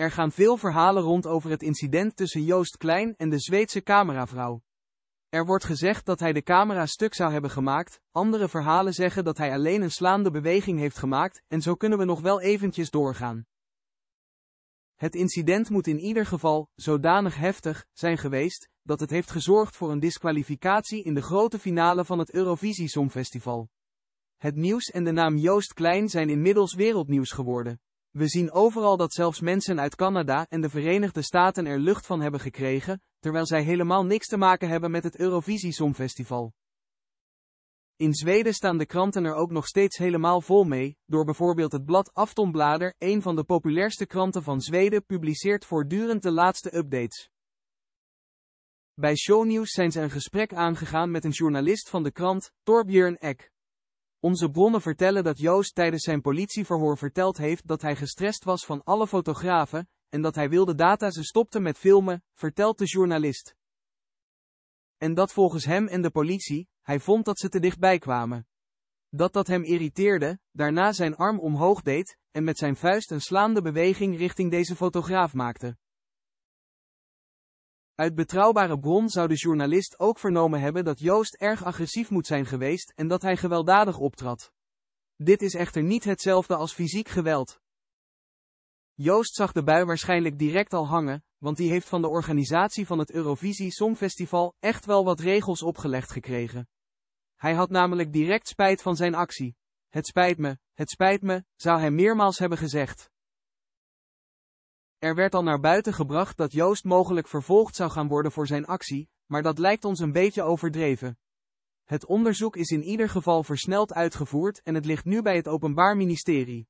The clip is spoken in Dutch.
Er gaan veel verhalen rond over het incident tussen Joost Klein en de Zweedse cameravrouw. Er wordt gezegd dat hij de camera stuk zou hebben gemaakt, andere verhalen zeggen dat hij alleen een slaande beweging heeft gemaakt en zo kunnen we nog wel eventjes doorgaan. Het incident moet in ieder geval zodanig heftig zijn geweest dat het heeft gezorgd voor een disqualificatie in de grote finale van het Eurovisie Songfestival. Het nieuws en de naam Joost Klein zijn inmiddels wereldnieuws geworden. We zien overal dat zelfs mensen uit Canada en de Verenigde Staten er lucht van hebben gekregen, terwijl zij helemaal niks te maken hebben met het Eurovisie Songfestival. In Zweden staan de kranten er ook nog steeds helemaal vol mee, door bijvoorbeeld het blad Aftonblader, een van de populairste kranten van Zweden, publiceert voortdurend de laatste updates. Bij Shownews zijn ze een gesprek aangegaan met een journalist van de krant, Torbjörn Eck. Onze bronnen vertellen dat Joost tijdens zijn politieverhoor verteld heeft dat hij gestrest was van alle fotografen en dat hij wilde data ze stopten met filmen, vertelt de journalist. En dat volgens hem en de politie, hij vond dat ze te dichtbij kwamen. Dat dat hem irriteerde, daarna zijn arm omhoog deed en met zijn vuist een slaande beweging richting deze fotograaf maakte. Uit betrouwbare bron zou de journalist ook vernomen hebben dat Joost erg agressief moet zijn geweest en dat hij gewelddadig optrad. Dit is echter niet hetzelfde als fysiek geweld. Joost zag de bui waarschijnlijk direct al hangen, want die heeft van de organisatie van het Eurovisie Songfestival echt wel wat regels opgelegd gekregen. Hij had namelijk direct spijt van zijn actie. Het spijt me, het spijt me, zou hij meermaals hebben gezegd. Er werd al naar buiten gebracht dat Joost mogelijk vervolgd zou gaan worden voor zijn actie, maar dat lijkt ons een beetje overdreven. Het onderzoek is in ieder geval versneld uitgevoerd en het ligt nu bij het Openbaar Ministerie.